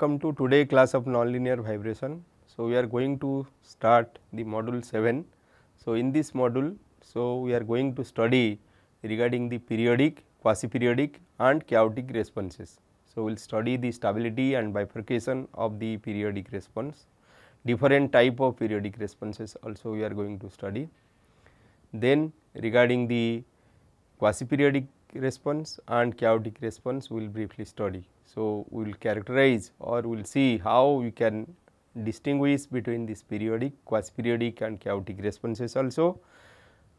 welcome to today class of nonlinear vibration. So, we are going to start the module 7. So, in this module, so we are going to study regarding the periodic, quasi-periodic and chaotic responses. So, we will study the stability and bifurcation of the periodic response, different type of periodic responses also we are going to study. Then regarding the quasi-periodic response and chaotic response we will briefly study. So, we will characterize or we will see how we can distinguish between this periodic, quasi-periodic and chaotic responses also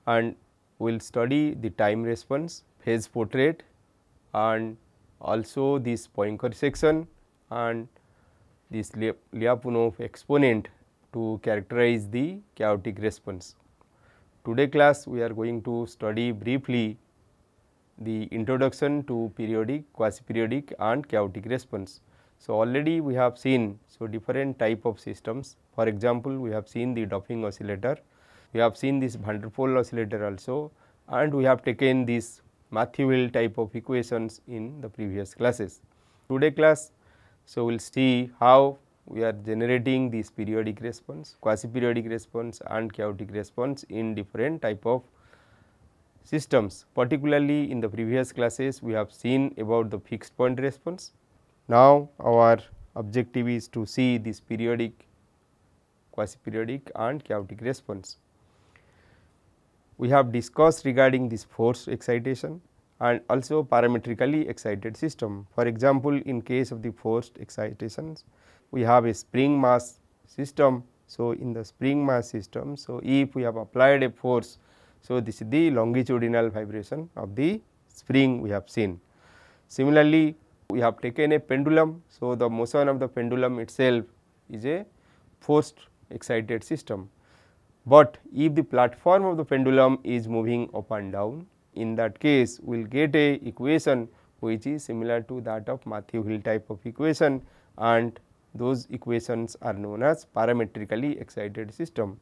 and we will study the time response, phase portrait and also this Poincare section and this Lyapunov exponent to characterize the chaotic response. Today class we are going to study briefly the introduction to periodic, quasi-periodic and chaotic response. So, already we have seen so different type of systems for example, we have seen the Duffing oscillator, we have seen this van der Pol oscillator also and we have taken these Matthew-Hill type of equations in the previous classes. Today class, so we will see how we are generating this periodic response, quasi-periodic response and chaotic response in different type of systems. Particularly in the previous classes, we have seen about the fixed point response. Now, our objective is to see this periodic, quasi-periodic and chaotic response. We have discussed regarding this force excitation and also parametrically excited system. For example, in case of the forced excitations, we have a spring mass system. So, in the spring mass system, so if we have applied a force so, this is the longitudinal vibration of the spring we have seen. Similarly, we have taken a pendulum. So, the motion of the pendulum itself is a forced excited system. But if the platform of the pendulum is moving up and down, in that case we will get a equation which is similar to that of Matthew Hill type of equation and those equations are known as parametrically excited system.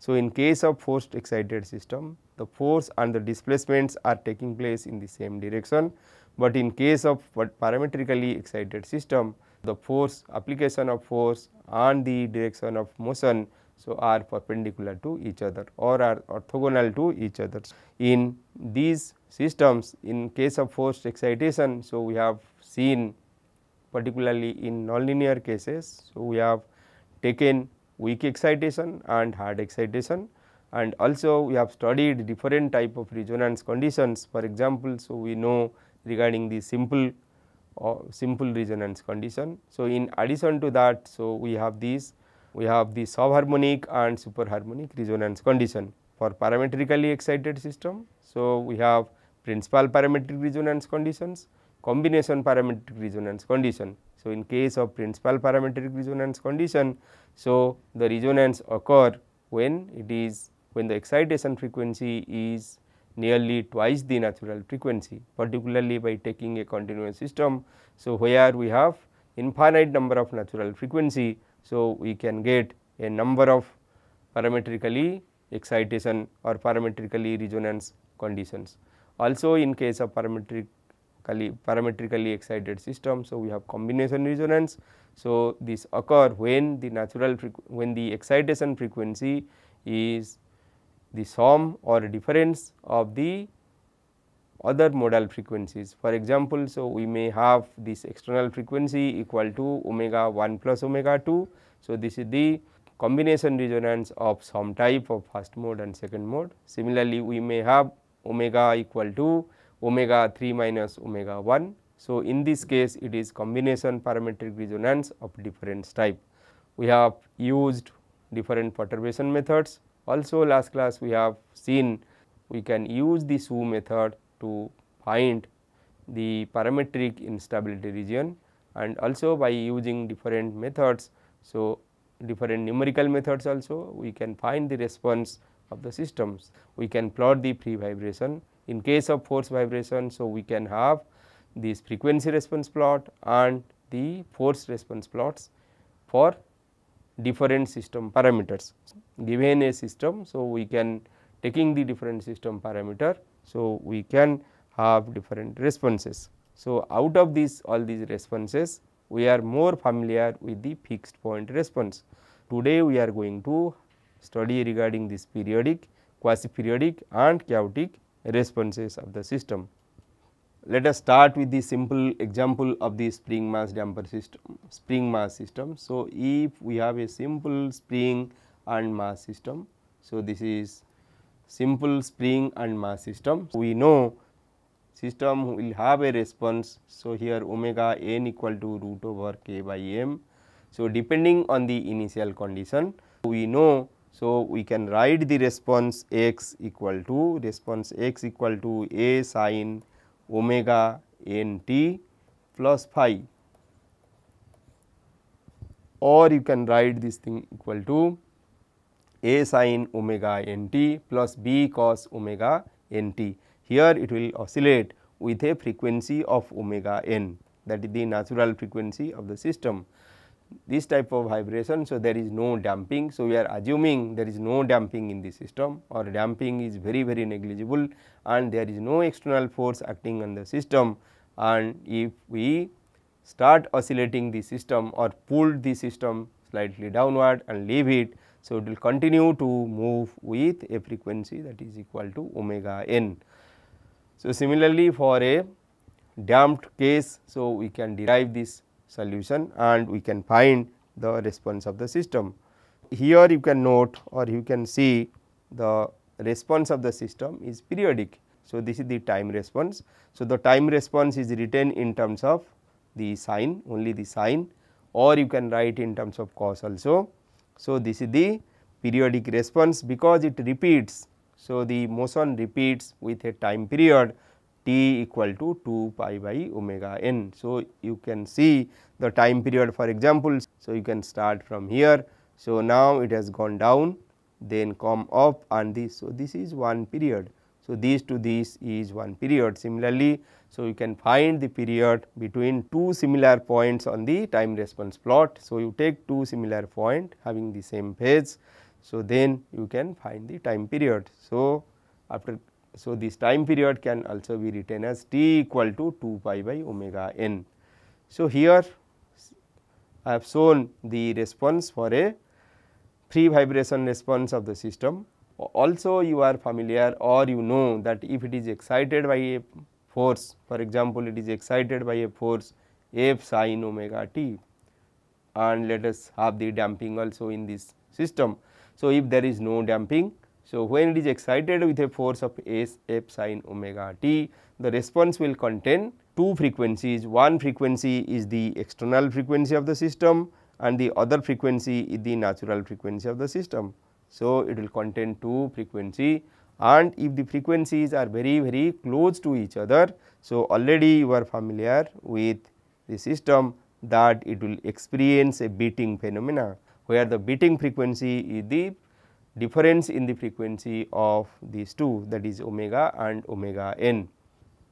So, in case of forced excited system, the force and the displacements are taking place in the same direction, but in case of parametrically excited system, the force application of force and the direction of motion so are perpendicular to each other or are orthogonal to each other. In these systems in case of forced excitation, so we have seen particularly in nonlinear cases, so we have taken weak excitation and hard excitation and also we have studied different type of resonance conditions for example. So, we know regarding the simple uh, simple resonance condition. So, in addition to that so we have these we have the subharmonic and superharmonic resonance condition for parametrically excited system. So, we have principal parametric resonance conditions combination parametric resonance condition so, in case of principal parametric resonance condition, so the resonance occur when it is when the excitation frequency is nearly twice the natural frequency particularly by taking a continuous system. So, where we have infinite number of natural frequency. So, we can get a number of parametrically excitation or parametrically resonance conditions. Also in case of parametric parametrically excited system. So, we have combination resonance. So, this occur when the natural when the excitation frequency is the sum or difference of the other modal frequencies. For example, so we may have this external frequency equal to omega 1 plus omega 2. So, this is the combination resonance of some type of first mode and second mode. Similarly, we may have omega equal to omega 3 minus omega 1. So, in this case it is combination parametric resonance of difference type. We have used different perturbation methods. Also last class we have seen we can use the SU method to find the parametric instability region and also by using different methods. So, different numerical methods also we can find the response of the systems. We can plot the free vibration in case of force vibration, so we can have this frequency response plot and the force response plots for different system parameters given a system. So, we can taking the different system parameter. So, we can have different responses. So, out of these all these responses we are more familiar with the fixed point response. Today we are going to study regarding this periodic, quasi periodic and chaotic responses of the system. Let us start with the simple example of the spring mass damper system, spring mass system. So, if we have a simple spring and mass system, so this is simple spring and mass system. We know system will have a response. So, here omega n equal to root over k by m. So, depending on the initial condition, we know so, we can write the response x equal to response x equal to a sine omega n t plus phi or you can write this thing equal to a sine omega n t plus b cos omega n t. Here it will oscillate with a frequency of omega n that is the natural frequency of the system this type of vibration. So, there is no damping. So, we are assuming there is no damping in the system or damping is very very negligible and there is no external force acting on the system and if we start oscillating the system or pull the system slightly downward and leave it. So, it will continue to move with a frequency that is equal to omega n. So, similarly for a damped case, so we can derive this solution and we can find the response of the system. Here you can note or you can see the response of the system is periodic. So, this is the time response. So, the time response is written in terms of the sine only the sine or you can write in terms of cos also. So, this is the periodic response because it repeats. So, the motion repeats with a time period t equal to 2 pi by omega n. So, you can see the time period for example. So, you can start from here. So, now it has gone down then come up and this. So, this is one period. So, this to this is one period. Similarly, so you can find the period between two similar points on the time response plot. So, you take two similar point having the same phase. So, then you can find the time period. So, after so, this time period can also be written as t equal to 2 pi by omega n. So, here I have shown the response for a free vibration response of the system. Also you are familiar or you know that if it is excited by a force for example, it is excited by a force f sine omega t and let us have the damping also in this system. So, if there is no damping so, when it is excited with a force of S f sin omega t, the response will contain two frequencies. One frequency is the external frequency of the system and the other frequency is the natural frequency of the system. So, it will contain two frequency and if the frequencies are very very close to each other. So, already you are familiar with the system that it will experience a beating phenomena where the beating frequency is the difference in the frequency of these two that is omega and omega n.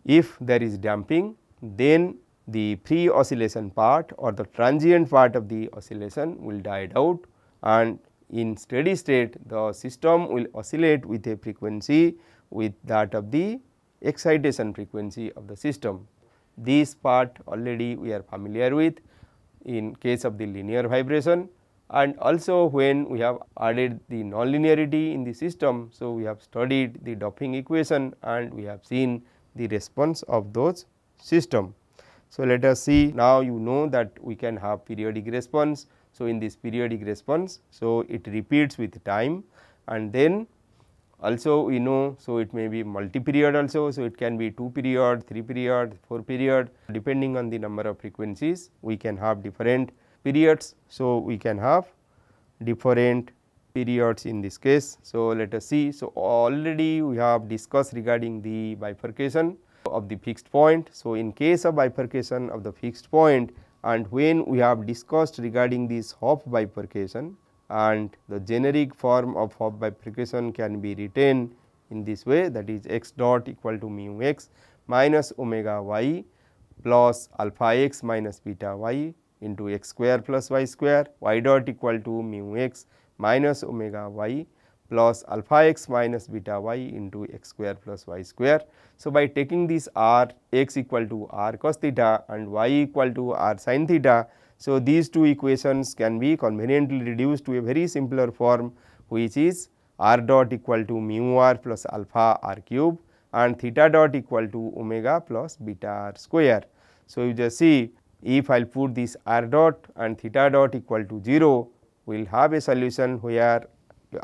If there is damping then the free oscillation part or the transient part of the oscillation will die out and in steady state the system will oscillate with a frequency with that of the excitation frequency of the system. This part already we are familiar with in case of the linear vibration and also when we have added the nonlinearity in the system. So, we have studied the doping equation and we have seen the response of those system. So, let us see now you know that we can have periodic response. So, in this periodic response, so it repeats with time and then also we know. So, it may be multi period also. So, it can be 2 period, 3 period, 4 period depending on the number of frequencies we can have different periods. So, we can have different periods in this case. So, let us see. So, already we have discussed regarding the bifurcation of the fixed point. So, in case of bifurcation of the fixed point and when we have discussed regarding this Hopf bifurcation and the generic form of Hopf bifurcation can be written in this way that is x dot equal to mu x minus omega y plus alpha x minus beta y into x square plus y square y dot equal to mu x minus omega y plus alpha x minus beta y into x square plus y square. So, by taking this r x equal to r cos theta and y equal to r sin theta. So, these two equations can be conveniently reduced to a very simpler form which is r dot equal to mu r plus alpha r cube and theta dot equal to omega plus beta r square. So, you just see if I will put this r dot and theta dot equal to 0, we will have a solution where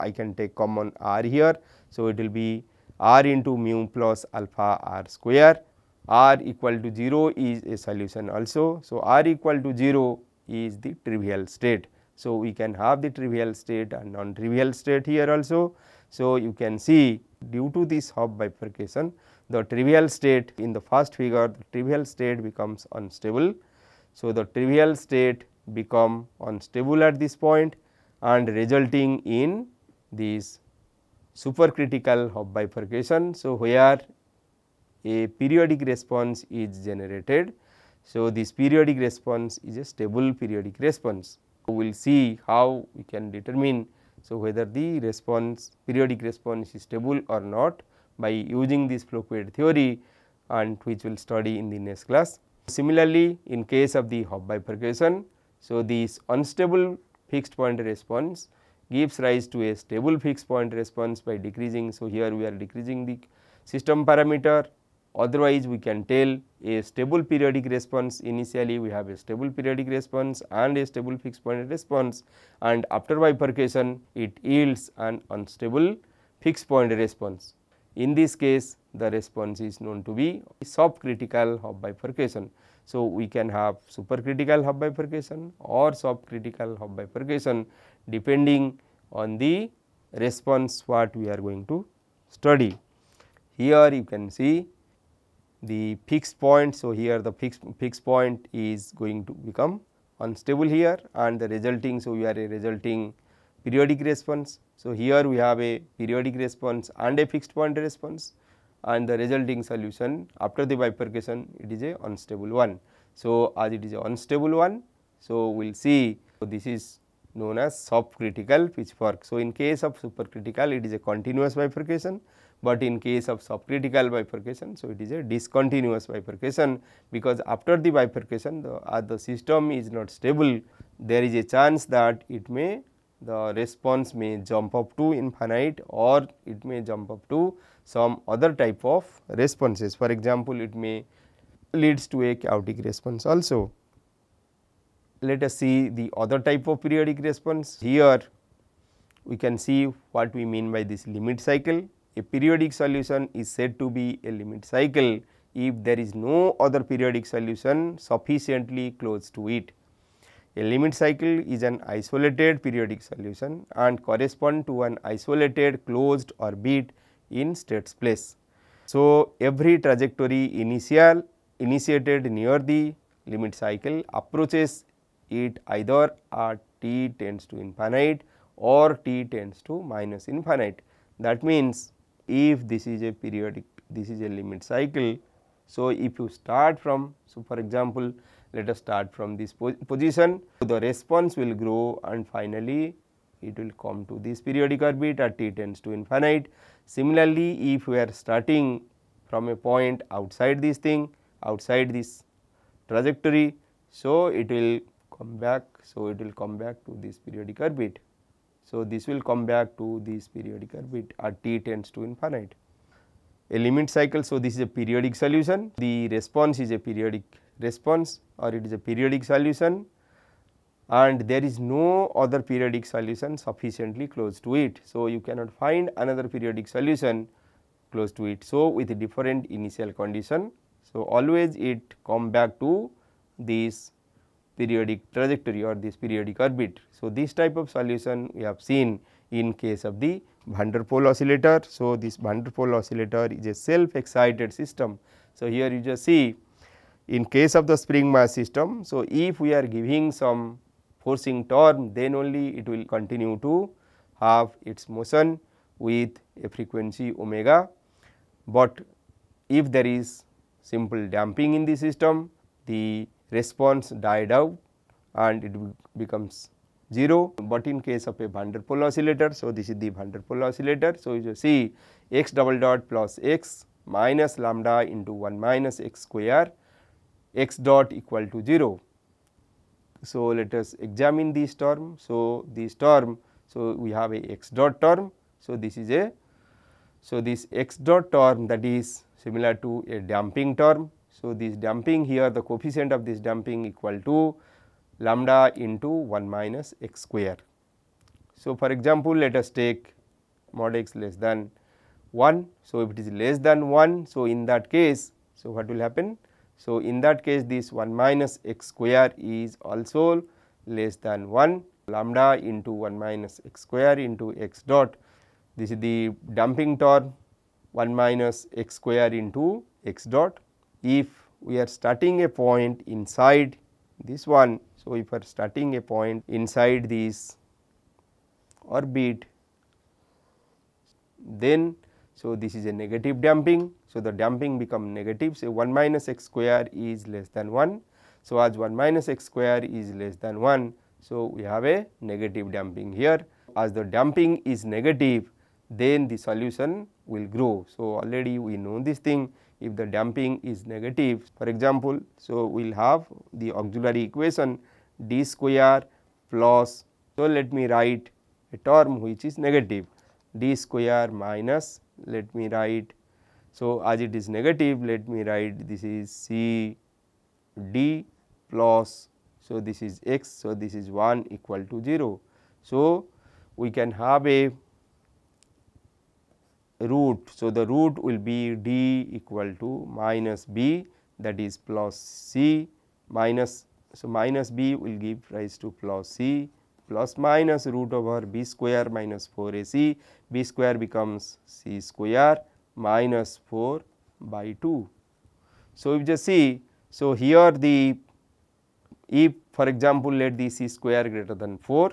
I can take common r here. So, it will be r into mu plus alpha r square r equal to 0 is a solution also. So, r equal to 0 is the trivial state. So, we can have the trivial state and non trivial state here also. So, you can see due to this Hobb bifurcation the trivial state in the first figure the trivial state becomes unstable so, the trivial state become unstable at this point and resulting in this supercritical Hopf bifurcation. So, where a periodic response is generated. So, this periodic response is a stable periodic response. We will see how we can determine so whether the response periodic response is stable or not by using this flow theory and which we will study in the next class. Similarly, in case of the Hop bifurcation, so this unstable fixed point response gives rise to a stable fixed point response by decreasing. So, here we are decreasing the system parameter otherwise we can tell a stable periodic response initially we have a stable periodic response and a stable fixed point response and after bifurcation it yields an unstable fixed point response. In this case, the response is known to be subcritical Hub bifurcation. So, we can have supercritical Hub bifurcation or subcritical Hub bifurcation depending on the response what we are going to study. Here you can see the fixed point. So, here the fixed, fixed point is going to become unstable here and the resulting. So, we are a resulting periodic response. So, here we have a periodic response and a fixed point response and the resulting solution after the bifurcation it is a unstable one. So, as it is a unstable one, so we will see so this is known as subcritical pitchfork. So, in case of supercritical it is a continuous bifurcation, but in case of subcritical bifurcation, so it is a discontinuous bifurcation because after the bifurcation the, as the system is not stable there is a chance that it may the response may jump up to infinite or it may jump up to some other type of responses. For example, it may leads to a chaotic response also. Let us see the other type of periodic response. Here we can see what we mean by this limit cycle. A periodic solution is said to be a limit cycle if there is no other periodic solution sufficiently close to it. A limit cycle is an isolated periodic solution and correspond to an isolated closed orbit in state space. So, every trajectory initial initiated near the limit cycle approaches it either at t tends to infinite or t tends to minus infinite. That means, if this is a periodic this is a limit cycle. So, if you start from so for example, let us start from this po position. The response will grow and finally it will come to this periodic orbit at t tends to infinite. Similarly, if we are starting from a point outside this thing, outside this trajectory, so it will come back, so it will come back to this periodic orbit. So, this will come back to this periodic orbit at t tends to infinite. A limit cycle, so this is a periodic solution, the response is a periodic response or it is a periodic solution and there is no other periodic solution sufficiently close to it. So, you cannot find another periodic solution close to it. So, with different initial condition. So, always it come back to this periodic trajectory or this periodic orbit. So, this type of solution we have seen in case of the van der Pol oscillator. So, this van der Pol oscillator is a self excited system. So, here you just see in case of the spring mass system, so if we are giving some forcing term then only it will continue to have its motion with a frequency omega, but if there is simple damping in the system the response died out and it becomes 0, but in case of a van der Pol oscillator. So, this is the van der Pol oscillator. So, you see x double dot plus x minus lambda into 1 minus x square x dot equal to 0. So, let us examine this term. So, this term, so we have a x dot term. So, this is a, so this x dot term that is similar to a damping term. So, this damping here the coefficient of this damping equal to lambda into 1 minus x square. So, for example, let us take mod x less than 1. So, if it is less than 1, so in that case, so what will happen? So, in that case this 1 minus x square is also less than 1 lambda into 1 minus x square into x dot. This is the dumping term. 1 minus x square into x dot. If we are starting a point inside this one, so if we are starting a point inside this orbit, then so this is a negative damping. So, the damping become negative. So, 1 minus x square is less than 1. So, as 1 minus x square is less than 1, so we have a negative damping here. As the damping is negative, then the solution will grow. So, already we know this thing if the damping is negative for example, so we will have the auxiliary equation d square plus. So, let me write a term which is negative d square minus let me write so, as it is negative let me write this is C D plus so this is x so this is 1 equal to 0. So, we can have a root. So, the root will be d equal to minus b that is plus c minus. So, minus b will give rise to plus c plus minus root over b square minus 4 4ac. B square becomes c square minus 4 by 2. So, if you just see, so here the if for example, let the c square greater than 4.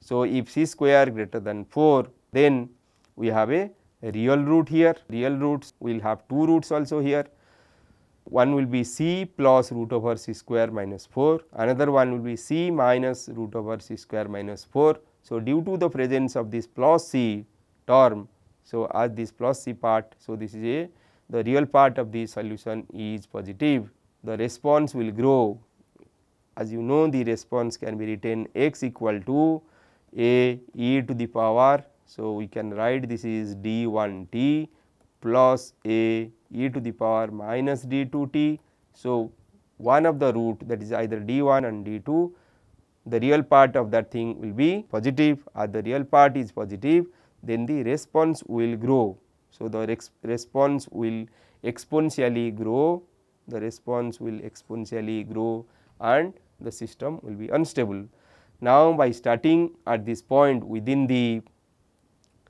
So, if c square greater than 4 then we have a real root here, real roots we will have 2 roots also here. One will be c plus root over c square minus 4, another one will be c minus root over c square minus 4. So, due to the presence of this plus c term so, as this plus C part, so this is a the real part of the solution is positive, the response will grow. As you know the response can be written x equal to a e to the power. So, we can write this is d 1 t plus a e to the power minus d 2 t. So, one of the root that is either d 1 and d 2 the real part of that thing will be positive as the real part is positive then the response will grow. So, the response will exponentially grow, the response will exponentially grow and the system will be unstable. Now, by starting at this point within the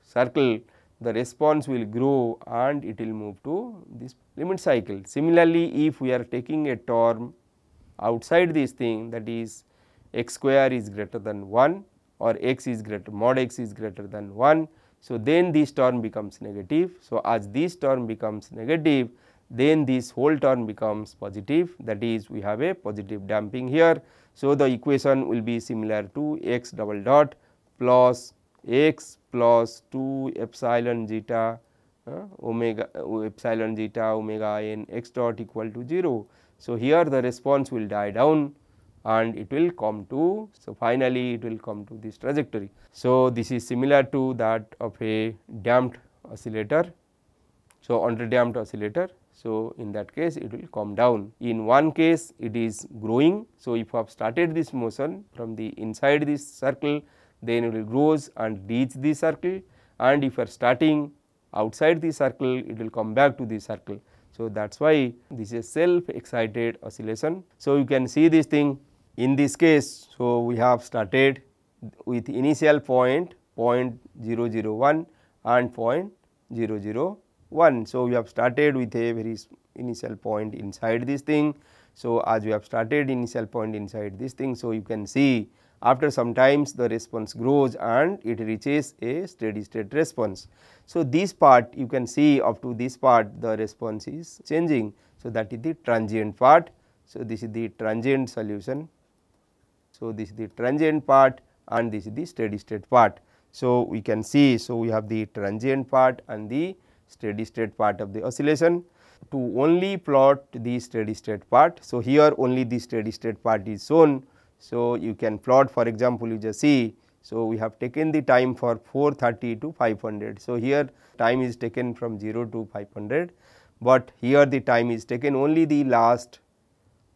circle, the response will grow and it will move to this limit cycle. Similarly, if we are taking a term outside this thing that is x square is greater than 1 or x is greater mod x is greater than 1, so, then this term becomes negative. So, as this term becomes negative then this whole term becomes positive that is we have a positive damping here. So, the equation will be similar to x double dot plus x plus 2 epsilon zeta uh, omega uh, epsilon zeta omega n x dot equal to 0. So, here the response will die down and it will come to. So, finally, it will come to this trajectory. So, this is similar to that of a damped oscillator. So, under damped oscillator. So, in that case it will come down. In one case it is growing. So, if I have started this motion from the inside this circle then it will grows and reach the circle and if you are starting outside the circle it will come back to the circle. So, that is why this is self excited oscillation. So, you can see this thing in this case, so we have started with initial point 0.001 and 0.001. So, we have started with a very initial point inside this thing. So, as we have started initial point inside this thing, so you can see after some times the response grows and it reaches a steady state response. So, this part you can see up to this part the response is changing. So, that is the transient part. So, this is the transient solution so, this is the transient part and this is the steady state part. So, we can see, so we have the transient part and the steady state part of the oscillation to only plot the steady state part. So, here only the steady state part is shown. So, you can plot for example, you just see. So, we have taken the time for 430 to 500. So, here time is taken from 0 to 500, but here the time is taken only the last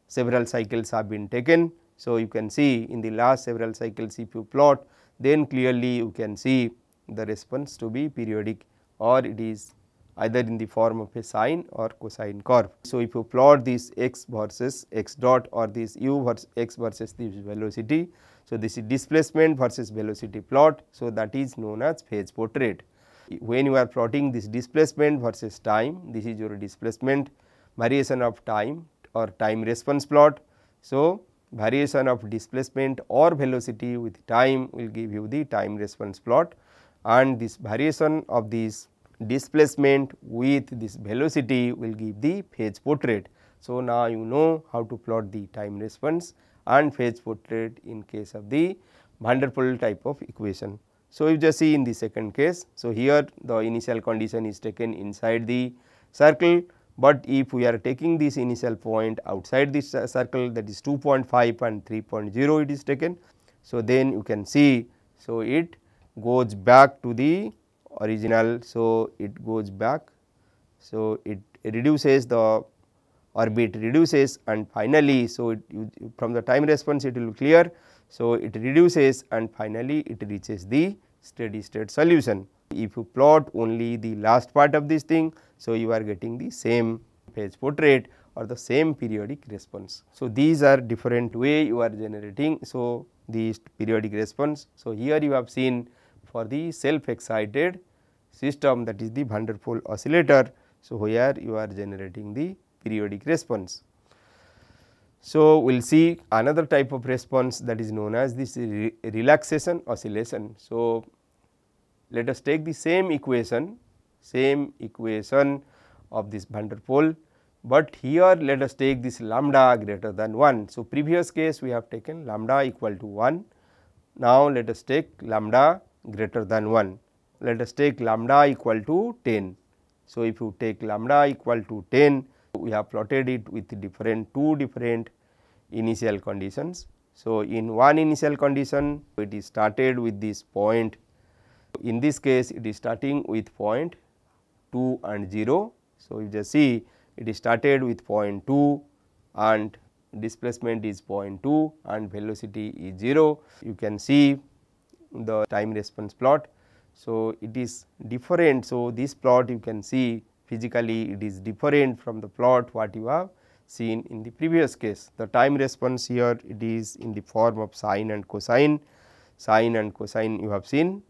several cycles have been taken. So, you can see in the last several cycle you plot then clearly you can see the response to be periodic or it is either in the form of a sine or cosine curve. So, if you plot this x versus x dot or this u versus x versus this velocity. So, this is displacement versus velocity plot. So, that is known as phase portrait. When you are plotting this displacement versus time, this is your displacement variation of time or time response plot. So, variation of displacement or velocity with time will give you the time response plot and this variation of this displacement with this velocity will give the phase portrait. So, now you know how to plot the time response and phase portrait in case of the van der Poel type of equation. So, you just see in the second case. So, here the initial condition is taken inside the circle but if we are taking this initial point outside this circle that is 2.5 and 3.0 it is taken. So, then you can see, so it goes back to the original. So, it goes back. So, it reduces the orbit reduces and finally, so it, you, from the time response it will clear. So, it reduces and finally, it reaches the steady state solution. If you plot only the last part of this thing, so you are getting the same phase portrait or the same periodic response. So, these are different way you are generating. So, these periodic response. So, here you have seen for the self excited system that is the van der Pol oscillator. So, where you are generating the periodic response. So, we will see another type of response that is known as this re relaxation oscillation. So, let us take the same equation, same equation of this van der but here let us take this lambda greater than 1. So, previous case we have taken lambda equal to 1, now let us take lambda greater than 1, let us take lambda equal to 10. So, if you take lambda equal to 10, we have plotted it with different two different initial conditions. So, in one initial condition it is started with this point in this case it is starting with point 2 and 0. So, if you see it is started with point 2 and displacement is 0.2 and velocity is 0. You can see the time response plot. So, it is different. So, this plot you can see physically it is different from the plot what you have seen in the previous case. The time response here it is in the form of sine and cosine, sine and cosine you have seen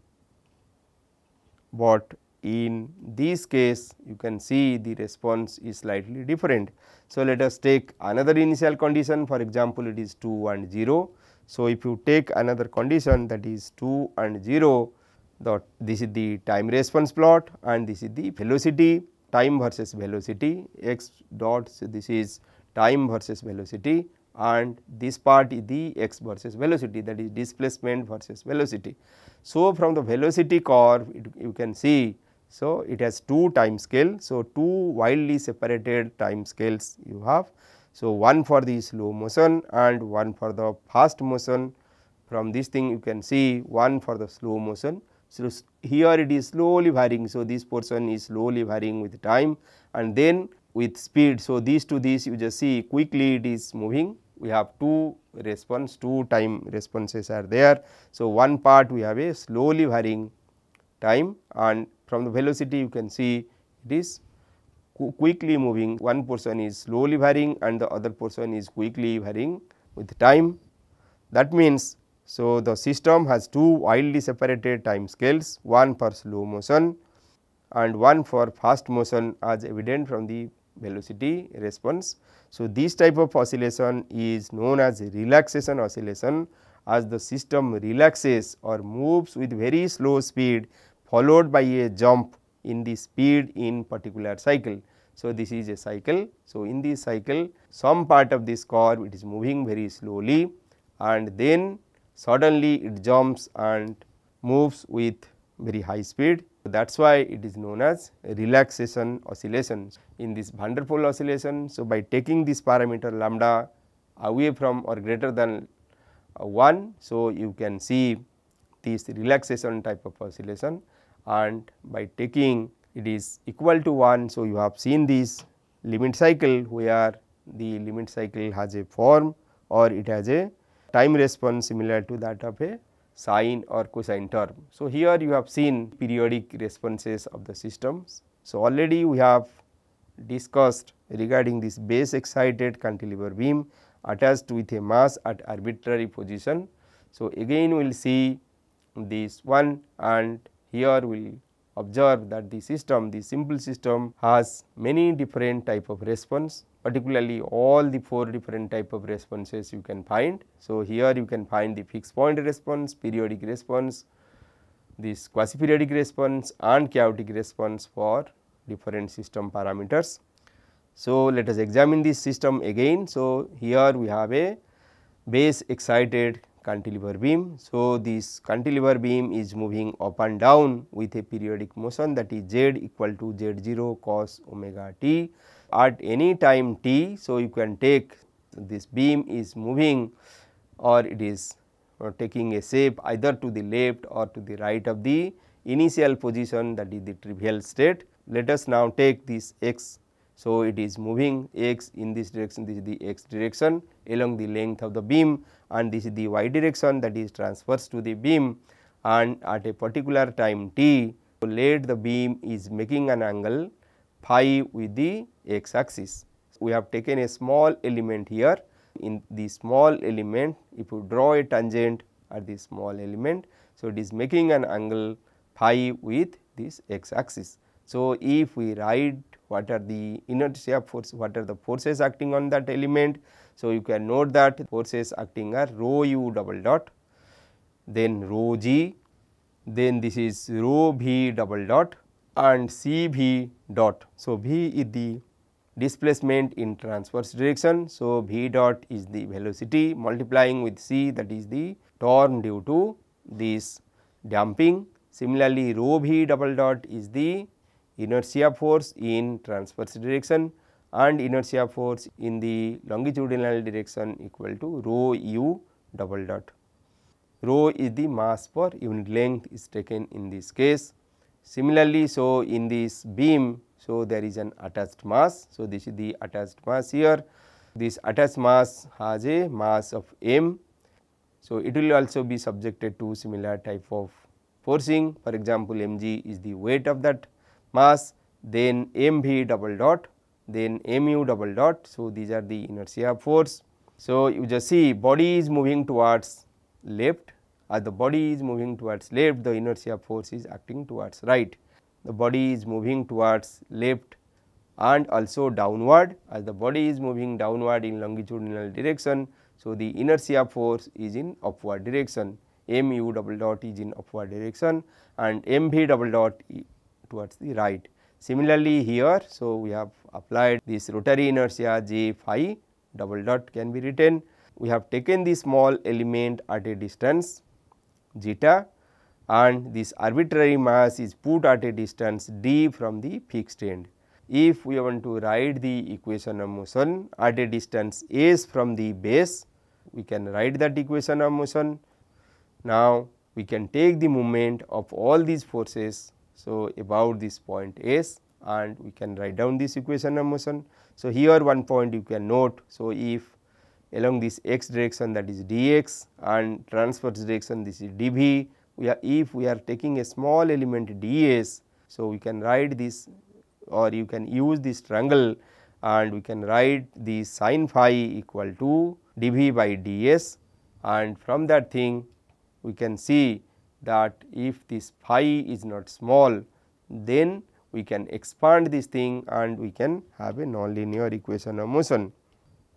but in this case you can see the response is slightly different. So, let us take another initial condition for example, it is 2 and 0. So, if you take another condition that is 2 and 0 the this is the time response plot and this is the velocity time versus velocity x dot. So, this is time versus velocity and this part is the x versus velocity that is displacement versus velocity. So, from the velocity curve it, you can see so it has two time scale. So, two widely separated time scales you have. So, one for the slow motion and one for the fast motion from this thing you can see one for the slow motion. So, here it is slowly varying. So, this portion is slowly varying with time and then with speed. So, these to these you just see quickly it is moving we have two response, two time responses are there. So, one part we have a slowly varying time and from the velocity you can see it is quickly moving, one portion is slowly varying and the other portion is quickly varying with time. That means, so the system has two widely separated time scales, one for slow motion and one for fast motion as evident from the velocity response. So, this type of oscillation is known as relaxation oscillation as the system relaxes or moves with very slow speed followed by a jump in the speed in particular cycle. So, this is a cycle. So, in this cycle some part of this curve it is moving very slowly and then suddenly it jumps and moves with very high speed so that is why it is known as relaxation oscillation In this van der Pol oscillation, so by taking this parameter lambda away from or greater than uh, 1, so you can see this relaxation type of oscillation and by taking it is equal to 1. So, you have seen this limit cycle where the limit cycle has a form or it has a time response similar to that of a sine or cosine term. So, here you have seen periodic responses of the systems. So, already we have discussed regarding this base excited cantilever beam attached with a mass at arbitrary position. So, again we will see this one and here we will Observe that the system, the simple system has many different type of response particularly all the four different type of responses you can find. So, here you can find the fixed point response, periodic response, this quasi periodic response and chaotic response for different system parameters. So, let us examine this system again. So, here we have a base excited cantilever beam. So, this cantilever beam is moving up and down with a periodic motion that is z equal to z 0 cos omega t at any time t. So, you can take this beam is moving or it is or taking a shape either to the left or to the right of the initial position that is the trivial state. Let us now take this x so, it is moving x in this direction this is the x direction along the length of the beam and this is the y direction that is transverse to the beam and at a particular time t so let the beam is making an angle phi with the x axis. We have taken a small element here in the small element if you draw a tangent at the small element. So, it is making an angle phi with this x axis. So, if we write what are the inertia force, what are the forces acting on that element. So, you can note that forces acting are rho u double dot, then rho g, then this is rho v double dot and c v dot. So, v is the displacement in transverse direction. So, v dot is the velocity multiplying with c that is the torn due to this damping. Similarly, rho v double dot is the inertia force in transverse direction and inertia force in the longitudinal direction equal to rho u double dot. Rho is the mass per unit length is taken in this case. Similarly, so in this beam, so there is an attached mass. So, this is the attached mass here. This attached mass has a mass of m. So, it will also be subjected to similar type of forcing. For example, mg is the weight of that mass then mv double dot then mu double dot. So, these are the inertia force. So, you just see body is moving towards left as the body is moving towards left the inertia force is acting towards right. The body is moving towards left and also downward as the body is moving downward in longitudinal direction. So, the inertia force is in upward direction mu double dot is in upward direction and mv double dot towards the right. Similarly here, so we have applied this rotary inertia J phi double dot can be written. We have taken the small element at a distance zeta and this arbitrary mass is put at a distance d from the fixed end. If we want to write the equation of motion at a distance s from the base, we can write that equation of motion. Now, we can take the moment of all these forces so, about this point S and we can write down this equation of motion. So, here one point you can note. So, if along this x direction that is dx and transverse direction this is dv, we are if we are taking a small element ds. So, we can write this or you can use this triangle and we can write the sine phi equal to dv by ds and from that thing we can see that if this phi is not small then we can expand this thing and we can have a nonlinear equation of motion.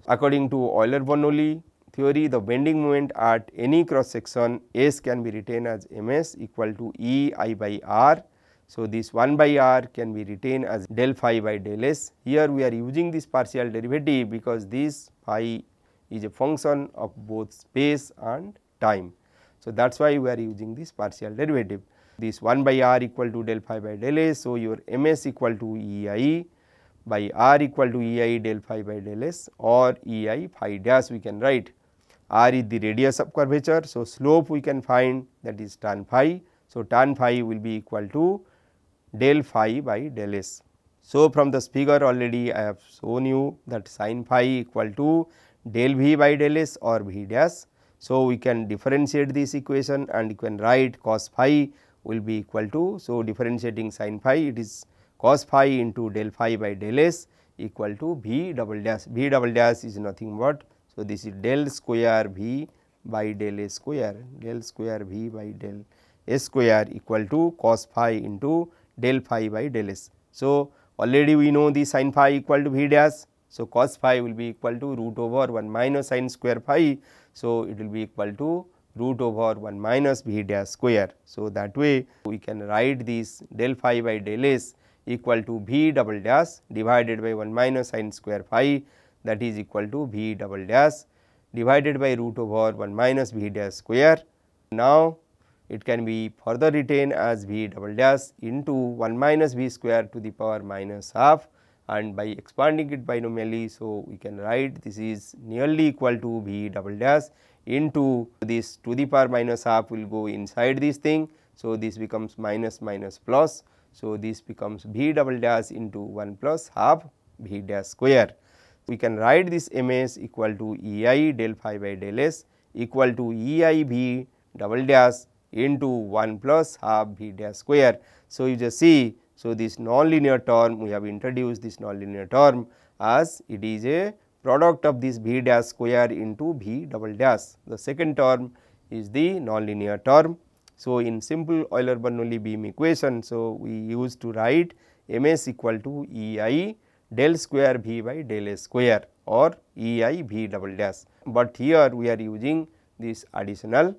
According to Euler-Bernoulli theory the bending moment at any cross section S can be written as m s equal to E i by r. So, this 1 by r can be written as del phi by del s. Here we are using this partial derivative because this phi is a function of both space and time. So, that is why we are using this partial derivative. This 1 by r equal to del phi by del s. So, your m s equal to E i by r equal to E i del phi by del s or E i phi dash we can write. r is the radius of curvature. So, slope we can find that is tan phi. So, tan phi will be equal to del phi by del s. So, from this figure already I have shown you that sin phi equal to del v by del s or v dash so, we can differentiate this equation and you can write cos phi will be equal to. So, differentiating sin phi it is cos phi into del phi by del s equal to v double dash v double dash is nothing but. So, this is del square v by del s square del square v by del s square equal to cos phi into del phi by del s. So, already we know the sin phi equal to v dash. So, cos phi will be equal to root over 1 minus sin square phi so, it will be equal to root over 1 minus b dash square. So, that way we can write this del phi by del s equal to b double dash divided by 1 minus sin square phi that is equal to b double dash divided by root over 1 minus b dash square. Now, it can be further written as b double dash into 1 minus b square to the power minus half and by expanding it binomially. So, we can write this is nearly equal to V double dash into this to the power minus half will go inside this thing. So, this becomes minus minus plus. So, this becomes V double dash into 1 plus half V dash square. We can write this MS equal to EI del phi by del S equal to EI double dash into 1 plus half V dash square. So, you just see so, this nonlinear term we have introduced this nonlinear term as it is a product of this v dash square into v double dash. The second term is the nonlinear term. So, in simple Euler Bernoulli beam equation, so we used to write m s equal to E i del square v by del s square or E i v double dash, but here we are using this additional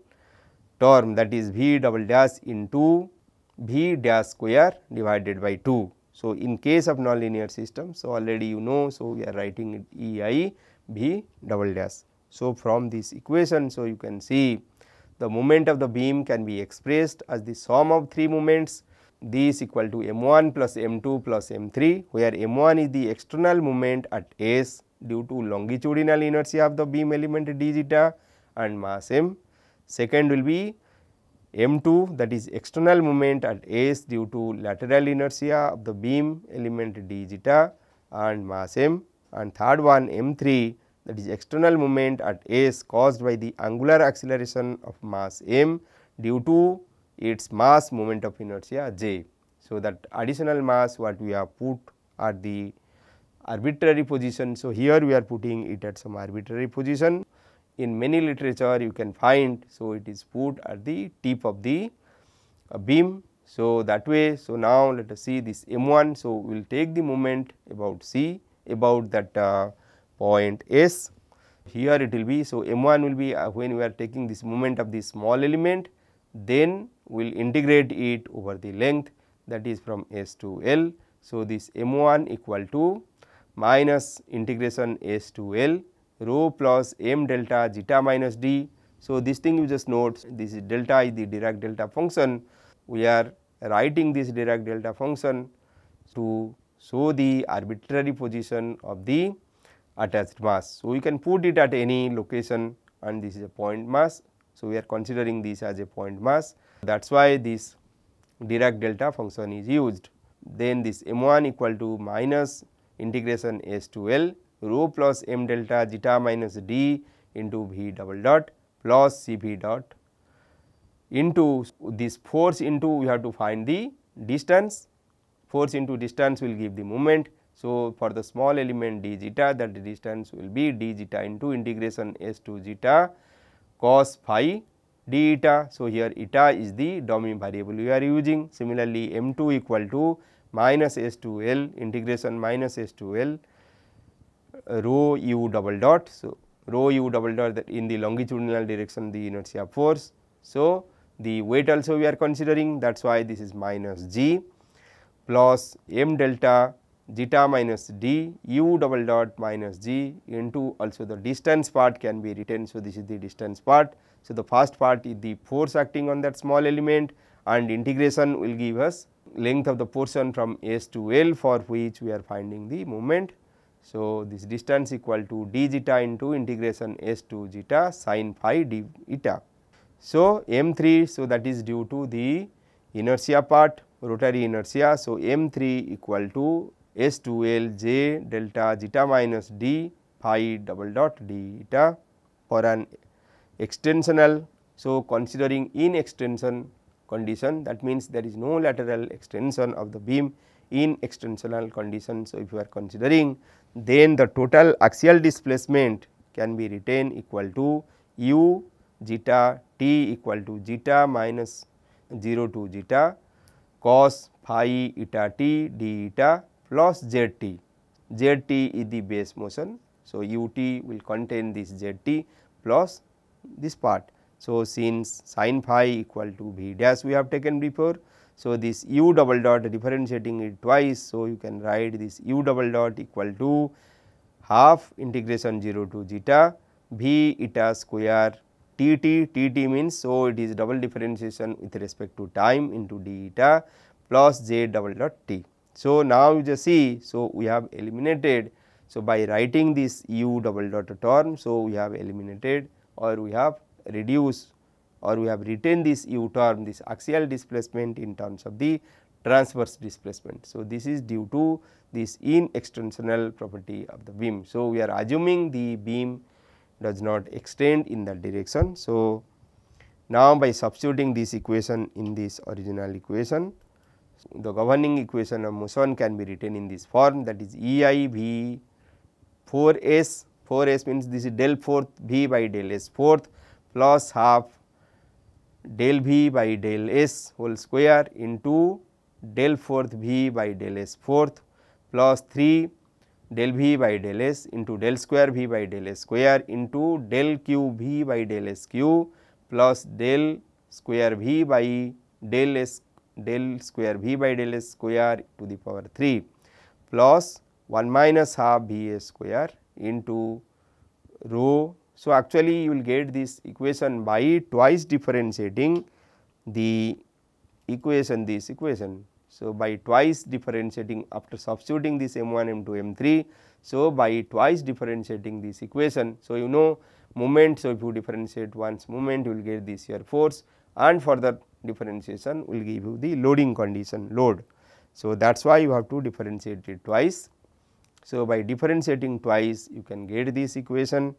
term that is v double dash into v dash square divided by 2. So, in case of nonlinear system, so already you know, so we are writing it E i v double dash. So, from this equation, so you can see the moment of the beam can be expressed as the sum of three moments these equal to m 1 plus m 2 plus m 3 where m 1 is the external moment at s due to longitudinal inertia of the beam element d zeta and mass m. Second will be m2 that is external moment at s due to lateral inertia of the beam element d zeta and mass m and third one m3 that is external moment at s caused by the angular acceleration of mass m due to its mass moment of inertia j. So, that additional mass what we have put at the arbitrary position. So, here we are putting it at some arbitrary position in many literature you can find. So, it is put at the tip of the uh, beam. So, that way, so now let us see this m 1. So, we will take the moment about c about that uh, point s. Here it will be, so m 1 will be uh, when we are taking this moment of this small element, then we will integrate it over the length that is from s to l. So, this m 1 equal to minus integration s to l rho plus m delta zeta minus d. So, this thing you just note this is delta is the Dirac delta function. We are writing this Dirac delta function to show the arbitrary position of the attached mass. So, we can put it at any location and this is a point mass. So, we are considering this as a point mass that is why this Dirac delta function is used. Then this m 1 equal to minus integration s to L rho plus m delta zeta minus d into v double dot plus C v dot into this force into we have to find the distance force into distance will give the moment. So, for the small element d zeta that the distance will be d zeta into integration s to zeta cos phi d eta. So, here eta is the dominant variable we are using. Similarly, m 2 equal to minus s to l integration minus s to l rho u double dot. So, rho u double dot in the longitudinal direction the inertia force. So, the weight also we are considering that is why this is minus g plus m delta zeta minus d u double dot minus g into also the distance part can be written. So, this is the distance part. So, the first part is the force acting on that small element and integration will give us length of the portion from S to L for which we are finding the moment so, this distance equal to d zeta into integration s to zeta sin phi d eta. So, m 3 so that is due to the inertia part rotary inertia. So, m 3 equal to s 2 l j delta zeta minus d phi double dot d eta for an extensional. So, considering in extension condition that means there is no lateral extension of the beam in extensional condition. So, if you are considering then the total axial displacement can be written equal to u zeta t equal to zeta minus 0 to zeta cos phi eta t d eta plus z t. z t is the base motion. So, u t will contain this z t plus this part. So, since sin phi equal to v dash we have taken before. So, this u double dot differentiating it twice. So, you can write this u double dot equal to half integration 0 to zeta v eta square t t t t means. So, it is double differentiation with respect to time into d eta plus j double dot t. So, now you just see. So, we have eliminated. So, by writing this u double dot term. So, we have eliminated or we have reduced or we have written this u term this axial displacement in terms of the transverse displacement. So, this is due to this in extensional property of the beam. So, we are assuming the beam does not extend in that direction. So, now by substituting this equation in this original equation, the governing equation of motion can be written in this form that is E i v 4 s 4 s means this is del 4 v by del s 4 plus half del V by del S whole square into del fourth V by del S fourth plus three del V by del S into del square V by del S square into del Q V by del S Q plus del square V by del S del square V by del S square to the power three plus one minus half V A square into rho So, actually you will get this equation by twice differentiating the equation this equation. So, by twice differentiating after substituting this m1 m2 m3. So, by twice differentiating this equation. So, you know moment. So, if you differentiate once moment you will get this here force and further differentiation will give you the loading condition load. So, that is why you have to differentiate it twice. So, by differentiating twice you can get this equation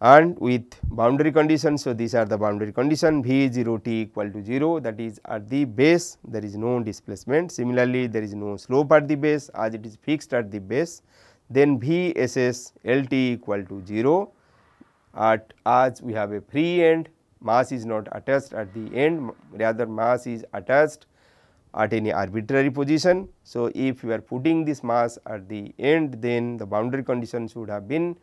and with boundary conditions. So, these are the boundary condition V 0 t equal to 0 that is at the base there is no displacement. Similarly, there is no slope at the base as it is fixed at the base then V S S L t equal to 0 at as we have a free end mass is not attached at the end rather mass is attached at any arbitrary position. So, if you are putting this mass at the end then the boundary condition should have been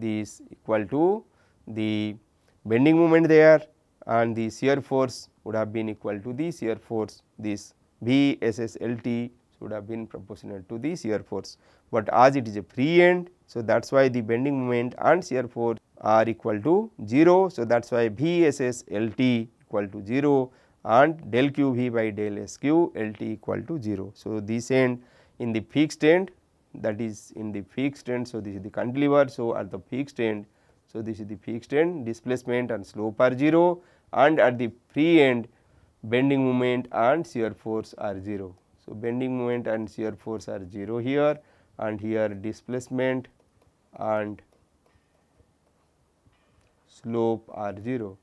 this equal to the bending moment there and the shear force would have been equal to the shear force this B S S L T would have been proportional to the shear force. But as it is a free end, so that is why the bending moment and shear force are equal to 0. So, that is why B S S L T equal to 0 and del q V by del S Q L T equal to 0. So, this end in the fixed end that is in the fixed end. So, this is the cantilever. So, at the fixed end, so this is the fixed end displacement and slope are 0 and at the free end bending moment and shear force are 0. So, bending moment and shear force are 0 here and here displacement and slope are 0.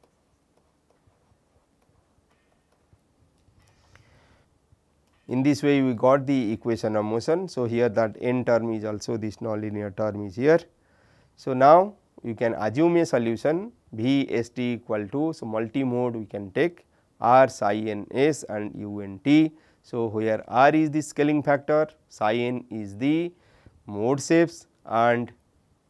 In this way we got the equation of motion. So, here that n term is also this nonlinear term is here. So, now you can assume a solution V S T equal to so multi-mode we can take R psi n S and U n T. So, where R is the scaling factor, psi n is the mode shapes and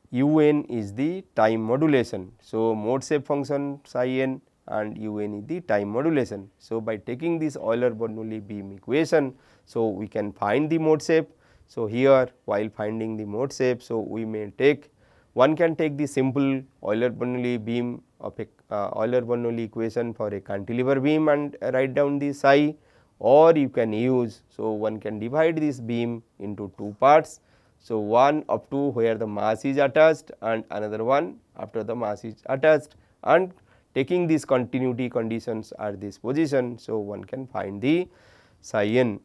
u n is the time modulation. So, mode shape function psi n and u n is the time modulation. So, by taking this Euler Bernoulli beam equation, so we can find the mode shape. So, here while finding the mode shape, so we may take one can take the simple Euler Bernoulli beam of a uh, Euler Bernoulli equation for a cantilever beam and write down the psi or you can use. So, one can divide this beam into two parts. So, one up to where the mass is attached and another one after the mass is attached and taking these continuity conditions at this position. So, one can find the psi n.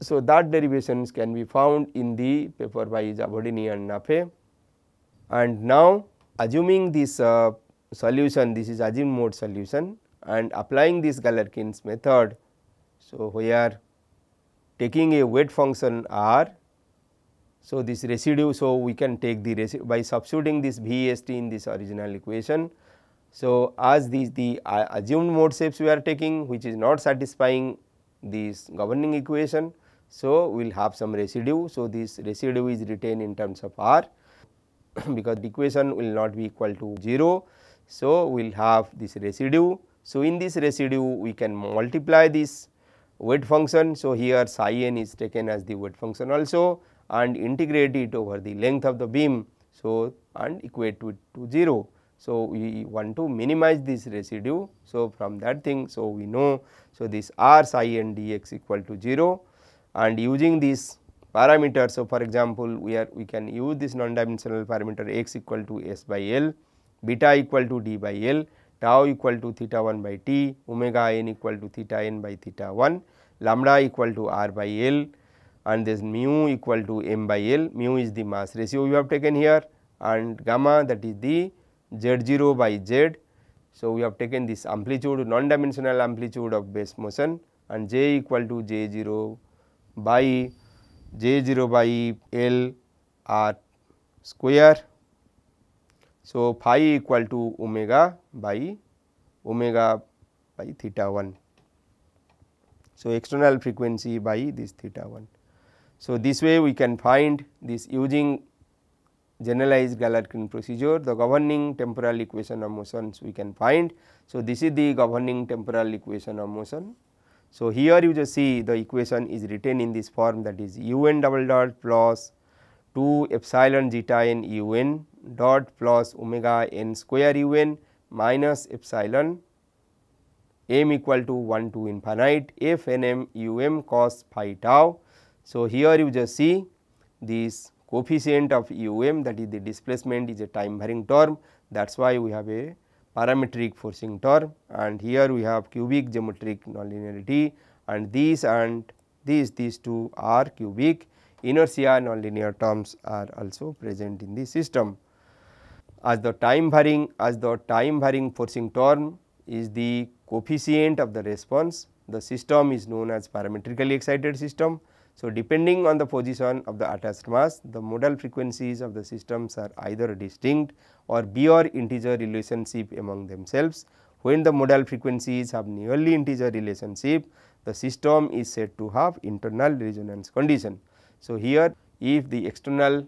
So, that derivations can be found in the paper by Zabodini and Nafe. And now, assuming this uh, solution, this is assume mode solution and applying this Galerkin's method. So, where taking a weight function r. So, this residue, so we can take the residue by substituting this VST in this original equation. So, as these the uh, assumed mode shapes we are taking which is not satisfying this governing equation. So, we will have some residue. So, this residue is retained in terms of R because the equation will not be equal to 0. So, we will have this residue. So, in this residue we can multiply this weight function. So, here psi n is taken as the weight function also and integrate it over the length of the beam. So, and equate to, to 0. So, we want to minimize this residue. So, from that thing, so we know, so this R psi and dx equal to 0 and using these parameters. So, for example, we are we can use this non-dimensional parameter x equal to s by L, beta equal to d by L, tau equal to theta 1 by t, omega n equal to theta n by theta 1, lambda equal to R by L and this mu equal to m by L, mu is the mass ratio you have taken here and gamma that is the z0 by z. So, we have taken this amplitude non dimensional amplitude of base motion and j equal to j0 by j0 by L r square. So, phi equal to omega by omega by theta 1. So, external frequency by this theta 1. So, this way we can find this using generalized Galerkin procedure, the governing temporal equation of motions we can find. So, this is the governing temporal equation of motion. So, here you just see the equation is written in this form that is u n double dot plus 2 epsilon zeta n u n dot plus omega n square u n minus epsilon m equal to 1 to infinite f n m u m cos phi tau. So, here you just see this coefficient of um that is the displacement is a time varying term that is why we have a parametric forcing term and here we have cubic geometric nonlinearity and these and these these two are cubic inertia nonlinear terms are also present in the system. As the time varying as the time varying forcing term is the coefficient of the response the system is known as parametrically excited system so, depending on the position of the attached mass, the modal frequencies of the systems are either distinct or B or integer relationship among themselves. When the modal frequencies have nearly integer relationship, the system is said to have internal resonance condition. So, here if the external